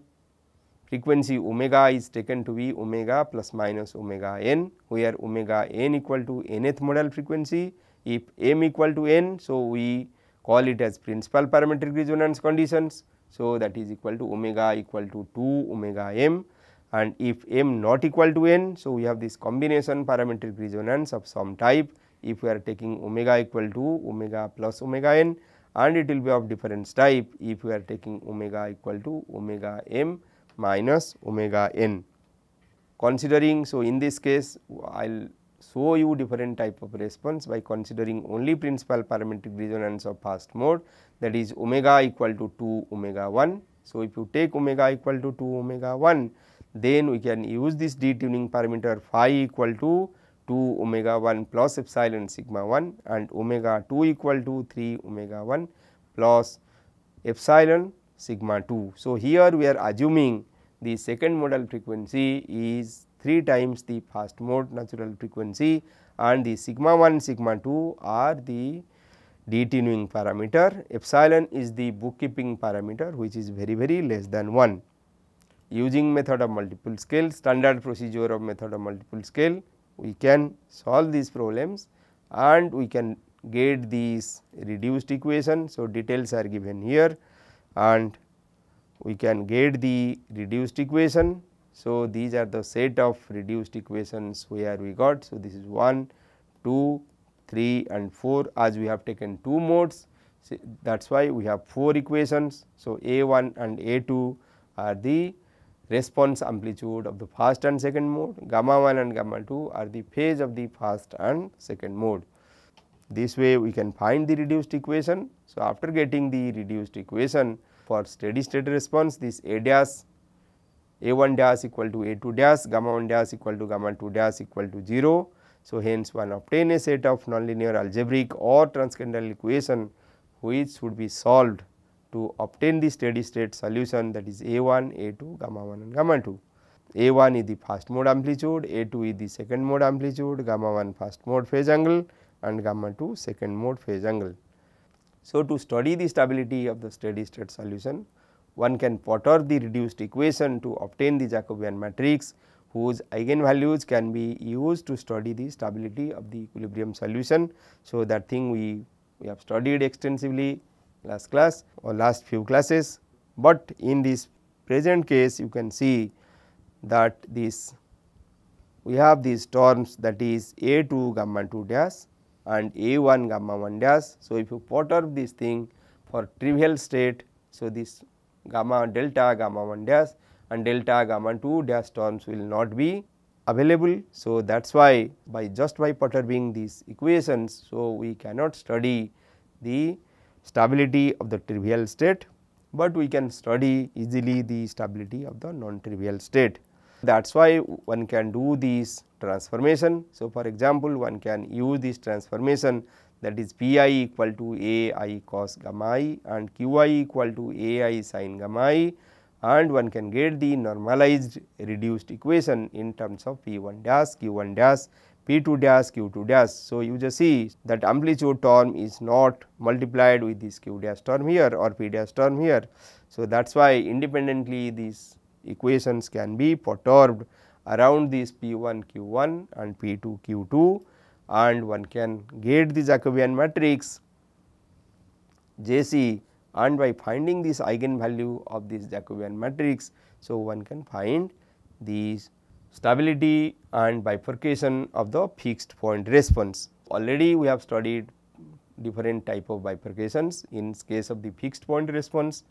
frequency omega is taken to be omega plus minus omega n, where omega n equal to nth modal frequency, if m equal to n. So, we call it as principal parametric resonance conditions. So, that is equal to omega equal to 2 omega m and if m not equal to n. So, we have this combination parametric resonance of some type if we are taking omega equal to omega plus omega n and it will be of difference type if we are taking omega equal to omega m minus omega n. Considering, so in this case I will show you different type of response by considering only principal parametric resonance of fast mode that is omega equal to 2 omega 1. So, if you take omega equal to 2 omega 1 then we can use this detuning parameter phi equal to 2 omega 1 plus epsilon sigma 1 and omega 2 equal to 3 omega 1 plus epsilon sigma 2. So, here we are assuming the second modal frequency is 3 times the fast mode natural frequency and the sigma 1 sigma 2 are the detuning parameter epsilon is the bookkeeping parameter which is very very less than 1. Using method of multiple scale standard procedure of method of multiple scale we can solve these problems and we can get these reduced equation. So, details are given here and we can get the reduced equation so, these are the set of reduced equations where we got. So, this is 1, 2, 3 and 4 as we have taken 2 modes that is why we have 4 equations. So, A 1 and A 2 are the response amplitude of the first and second mode, gamma 1 and gamma 2 are the phase of the first and second mode. This way we can find the reduced equation. So, after getting the reduced equation for steady state response this A dash a 1 dash equal to a 2 dash, gamma 1 dash equal to gamma 2 dash equal to 0. So, hence one obtain a set of nonlinear algebraic or transcendental equation which would be solved to obtain the steady state solution that is a 1, a 2, gamma 1 and gamma 2. a 1 is the first mode amplitude, a 2 is the second mode amplitude, gamma 1 first mode phase angle and gamma 2 second mode phase angle. So, to study the stability of the steady state solution, one can perturb the reduced equation to obtain the Jacobian matrix whose eigenvalues can be used to study the stability of the equilibrium solution. So, that thing we, we have studied extensively last class or last few classes, but in this present case you can see that this we have these terms that is a 2 gamma 2 dash and a 1 gamma 1 dash. So, if you perturb this thing for trivial state, so this gamma delta gamma 1 dash and delta gamma 2 dash terms will not be available. So, that is why by just by perturbing these equations, so we cannot study the stability of the trivial state, but we can study easily the stability of the non-trivial state. That is why one can do this transformation. So, for example, one can use this transformation that is P i equal to A i cos gamma i and Q i equal to A i sin gamma i and one can get the normalized reduced equation in terms of P 1 dash, Q 1 dash, P 2 dash, Q 2 dash. So, you just see that amplitude term is not multiplied with this Q dash term here or P dash term here. So, that is why independently these equations can be perturbed around this P 1 Q 1 and P 2 Q 2 and one can get the Jacobian matrix JC and by finding this eigenvalue of this Jacobian matrix. So, one can find the stability and bifurcation of the fixed point response. Already we have studied different type of bifurcations in case of the fixed point response.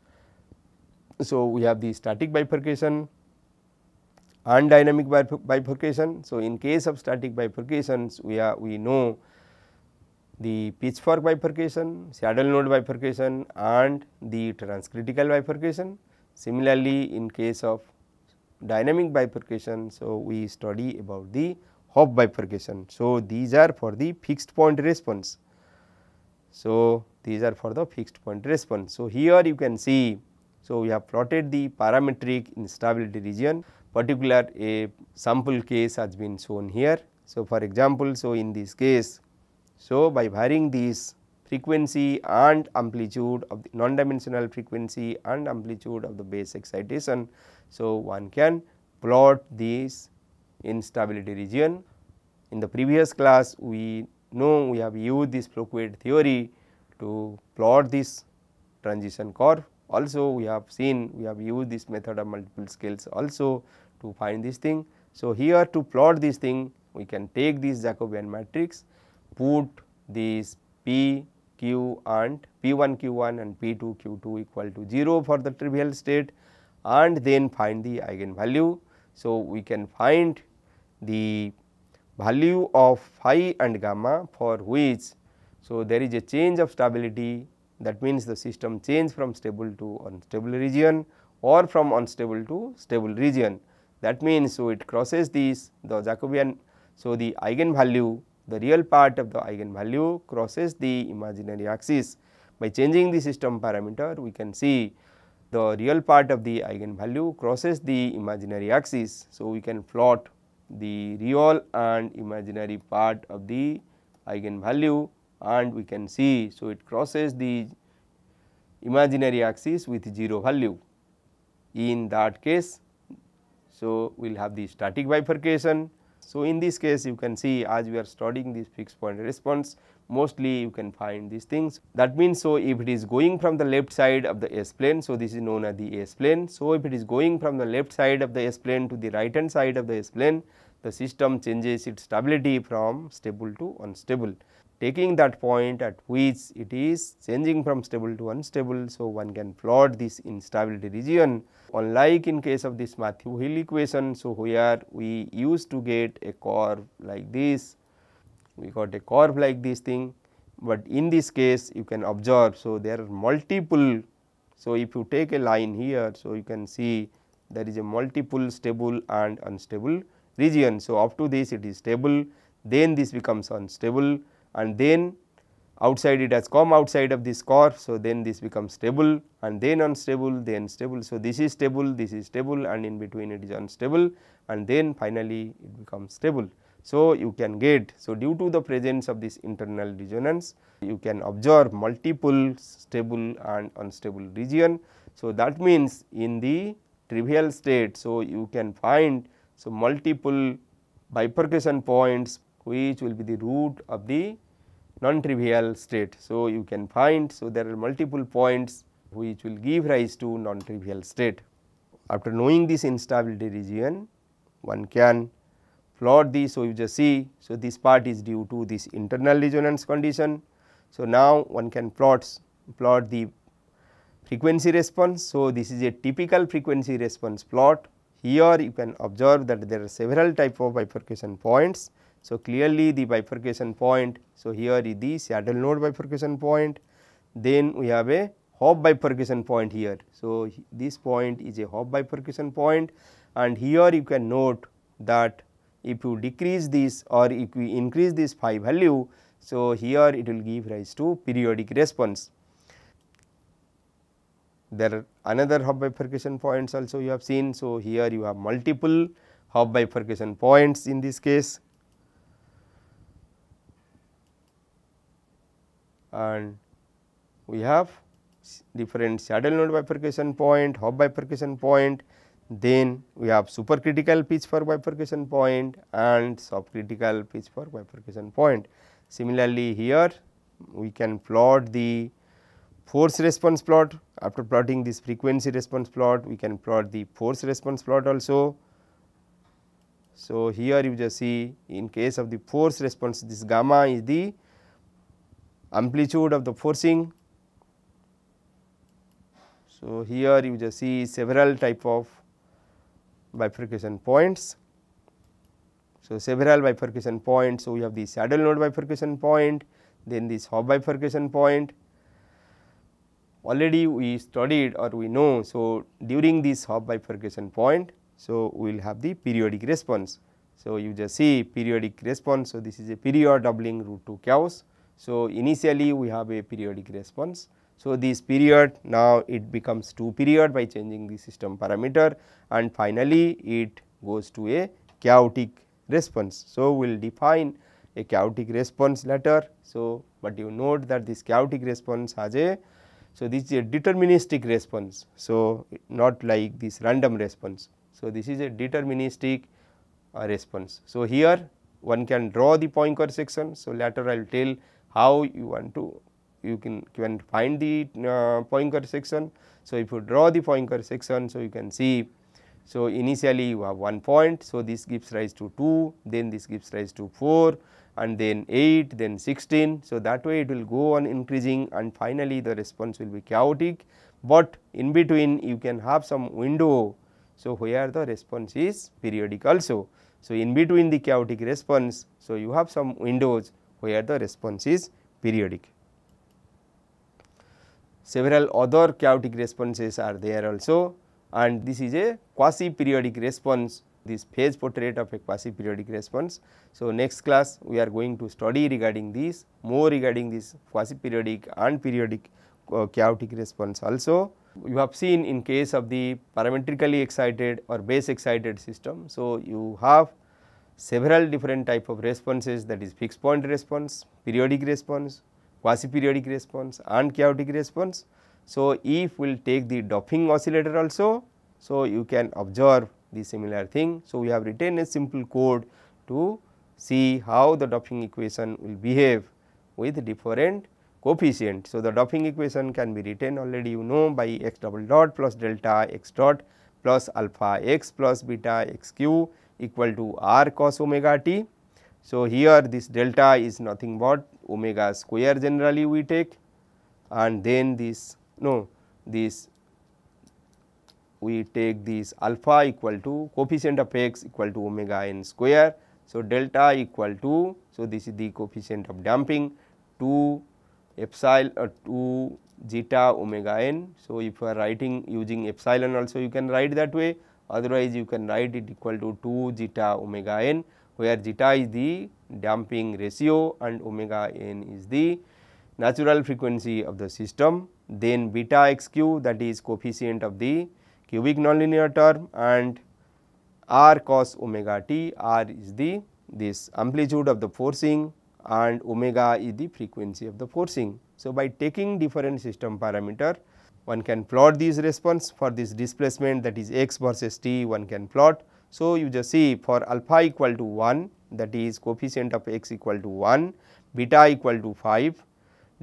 So, we have the static bifurcation and dynamic bifurcation. So, in case of static bifurcations we are we know the pitchfork bifurcation, saddle node bifurcation and the transcritical bifurcation. Similarly, in case of dynamic bifurcation, so we study about the Hop bifurcation. So, these are for the fixed point response. So, these are for the fixed point response. So, here you can see, so we have plotted the parametric instability region particular a sample case has been shown here. So, for example, so in this case, so by varying this frequency and amplitude of the non-dimensional frequency and amplitude of the base excitation. So, one can plot this instability region. In the previous class, we know we have used this Floquet theory to plot this transition curve also we have seen we have used this method of multiple scales also to find this thing. So, here to plot this thing we can take this Jacobian matrix put these P q and P 1 q 1 and P 2 q 2 equal to 0 for the trivial state and then find the eigenvalue. So, we can find the value of phi and gamma for which. So, there is a change of stability that means, the system change from stable to unstable region or from unstable to stable region. That means, so it crosses these the Jacobian. So, the eigenvalue the real part of the eigenvalue crosses the imaginary axis. By changing the system parameter we can see the real part of the eigenvalue crosses the imaginary axis. So, we can plot the real and imaginary part of the eigenvalue and we can see. So, it crosses the imaginary axis with 0 value in that case. So, we will have the static bifurcation. So, in this case you can see as we are studying this fixed point response mostly you can find these things. That means, so if it is going from the left side of the S plane, so this is known as the S plane. So, if it is going from the left side of the S plane to the right hand side of the S plane, the system changes its stability from stable to unstable taking that point at which it is changing from stable to unstable. So, one can plot this instability region unlike in case of this Matthew Hill equation. So, where we used to get a curve like this, we got a curve like this thing, but in this case you can observe. So, there are multiple. So, if you take a line here, so you can see there is a multiple stable and unstable region. So, up to this it is stable, then this becomes unstable and then outside it has come outside of this core. So, then this becomes stable and then unstable then stable. So, this is stable this is stable and in between it is unstable and then finally, it becomes stable. So, you can get so due to the presence of this internal resonance you can observe multiple stable and unstable region. So, that means in the trivial state so you can find so multiple bifurcation points which will be the root of the non-trivial state. So, you can find, so there are multiple points which will give rise to non-trivial state. After knowing this instability region, one can plot this. So, you just see, so this part is due to this internal resonance condition. So, now one can plot, plot the frequency response. So, this is a typical frequency response plot. Here you can observe that there are several type of bifurcation points so, clearly the bifurcation point, so here is the saddle node bifurcation point, then we have a hop bifurcation point here. So, this point is a hop bifurcation point and here you can note that if you decrease this or if we increase this phi value, so here it will give rise to periodic response. There are another hop bifurcation points also you have seen. So, here you have multiple hop bifurcation points in this case and we have different saddle node bifurcation point, hop bifurcation point, then we have supercritical pitch for bifurcation point and subcritical pitch for bifurcation point. Similarly, here we can plot the force response plot after plotting this frequency response plot we can plot the force response plot also. So, here you just see in case of the force response this gamma is the amplitude of the forcing. So, here you just see several type of bifurcation points. So, several bifurcation points. So, we have the saddle node bifurcation point, then this hub bifurcation point. Already we studied or we know. So, during this hub bifurcation point, so we will have the periodic response. So, you just see periodic response. So, this is a period doubling root 2 chaos. So, initially we have a periodic response. So, this period now it becomes 2 period by changing the system parameter and finally, it goes to a chaotic response. So, we will define a chaotic response later. So, but you note that this chaotic response has a so, this is a deterministic response. So, not like this random response. So, this is a deterministic uh, response. So, here one can draw the Poincare section. So, later I will tell how you want to you can, can find the uh, Poincare section. So, if you draw the Poincare section, so you can see so, initially you have 1 point. So, this gives rise to 2, then this gives rise to 4 and then 8, then 16. So, that way it will go on increasing and finally, the response will be chaotic, but in between you can have some window. So, where the response is periodic also. So, in between the chaotic response, so you have some windows where the response is periodic. Several other chaotic responses are there also and this is a quasi periodic response this phase portrait of a quasi periodic response. So, next class we are going to study regarding these more regarding this quasi periodic and periodic uh, chaotic response also. You have seen in case of the parametrically excited or base excited system. So, you have several different type of responses that is fixed point response, periodic response, quasi periodic response and chaotic response. So, if we will take the doping oscillator also, so you can observe the similar thing. So, we have written a simple code to see how the doping equation will behave with different coefficient. So, the doping equation can be written already you know by x double dot plus delta x dot plus alpha x plus beta x q equal to r cos omega t. So, here this delta is nothing but omega square generally we take and then this no this we take this alpha equal to coefficient of x equal to omega n square. So, delta equal to so this is the coefficient of damping 2 epsilon or uh, 2 zeta omega n. So, if you are writing using epsilon also you can write that way otherwise you can write it equal to 2 zeta omega n where zeta is the damping ratio and omega n is the natural frequency of the system. Then beta x q that is coefficient of the cubic nonlinear term and r cos omega t r is the this amplitude of the forcing and omega is the frequency of the forcing. So, by taking different system parameter one can plot these response for this displacement that is x versus t one can plot. So, you just see for alpha equal to 1 that is coefficient of x equal to 1, beta equal to 5,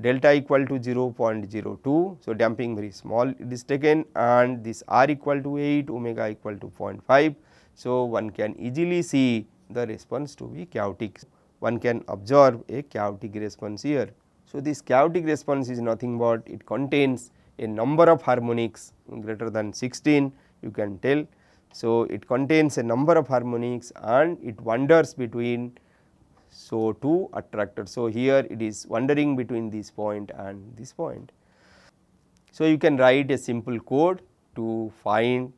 delta equal to 0 0.02. So, damping very small it is taken and this r equal to 8, omega equal to 0.5. So, one can easily see the response to be chaotic. One can observe a chaotic response here. So, this chaotic response is nothing but it contains a number of harmonics greater than 16 you can tell. So, it contains a number of harmonics and it wanders between so two attractors. So, here it is wandering between this point and this point. So, you can write a simple code to find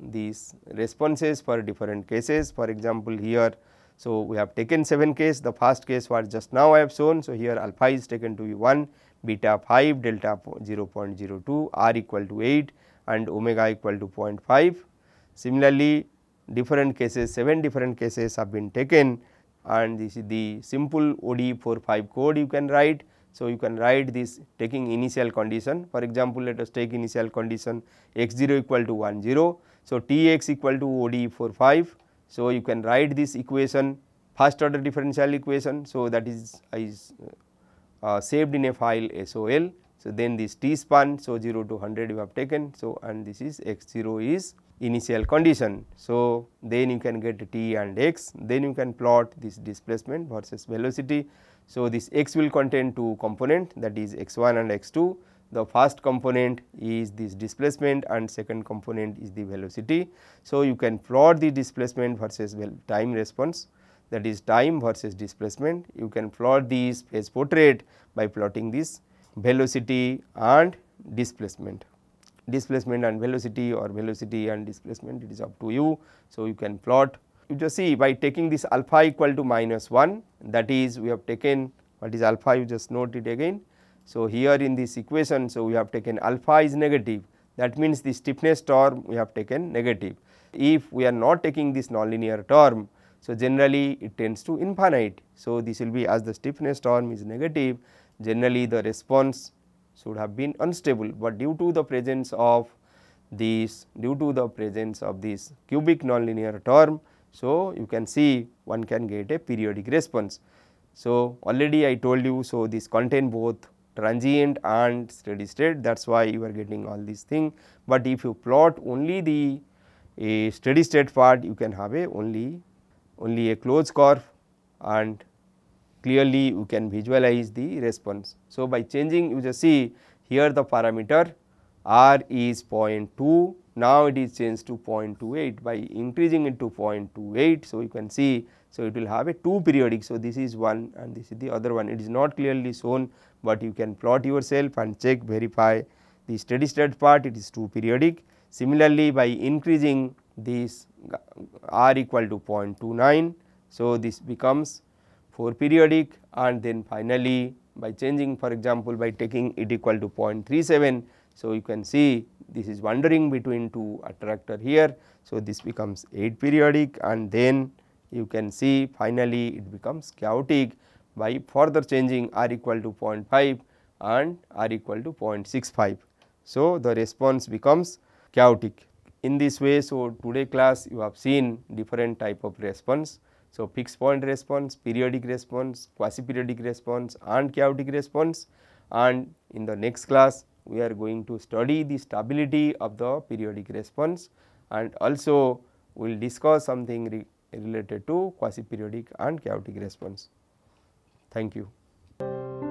these responses for different cases. For example, here so we have taken 7 case, the first case was just now I have shown. So, here alpha is taken to be 1, beta 5 delta 0.02 r equal to 8 and omega equal to 0.5. Similarly, different cases 7 different cases have been taken and this is the simple OD45 code you can write. So, you can write this taking initial condition for example, let us take initial condition x 0 equal to 1 0. So, T x equal to OD45. So, you can write this equation first order differential equation. So, that is is is uh, saved in a file SOL. So, then this T span, so 0 to 100 you have taken, so and this is x 0 is initial condition. So, then you can get T and x, then you can plot this displacement versus velocity. So, this x will contain two component that is x 1 and x 2. The first component is this displacement and second component is the velocity. So, you can plot the displacement versus time response that is time versus displacement. You can plot the space portrait by plotting this velocity and displacement. Displacement and velocity or velocity and displacement it is up to you. So, you can plot you just see by taking this alpha equal to minus 1 that is we have taken what is alpha you just note it again. So, here in this equation so we have taken alpha is negative that means the stiffness term we have taken negative. If we are not taking this nonlinear term so, generally it tends to infinite. So, this will be as the stiffness term is negative generally the response should have been unstable, but due to the presence of these due to the presence of this cubic nonlinear term. So, you can see one can get a periodic response. So, already I told you so this contain both transient and steady state that is why you are getting all these things, but if you plot only the steady state part you can have a only only a closed curve and clearly you can visualize the response. So, by changing you just see here the parameter R is 0.2, now it is changed to 0.28 by increasing it to 0.28. So, you can see, so it will have a 2 periodic. So, this is one and this is the other one, it is not clearly shown, but you can plot yourself and check verify the steady state part it is 2 periodic. Similarly, by increasing these r equal to 0.29. So, this becomes 4 periodic and then finally, by changing for example, by taking it equal to 0.37. So, you can see this is wandering between two attractor here. So, this becomes 8 periodic and then you can see finally, it becomes chaotic by further changing r equal to 0.5 and r equal to 0.65. So, the response becomes chaotic in this way. So, today class you have seen different type of response. So, fixed point response, periodic response, quasi periodic response and chaotic response and in the next class we are going to study the stability of the periodic response and also we will discuss something re related to quasi periodic and chaotic response. Thank you.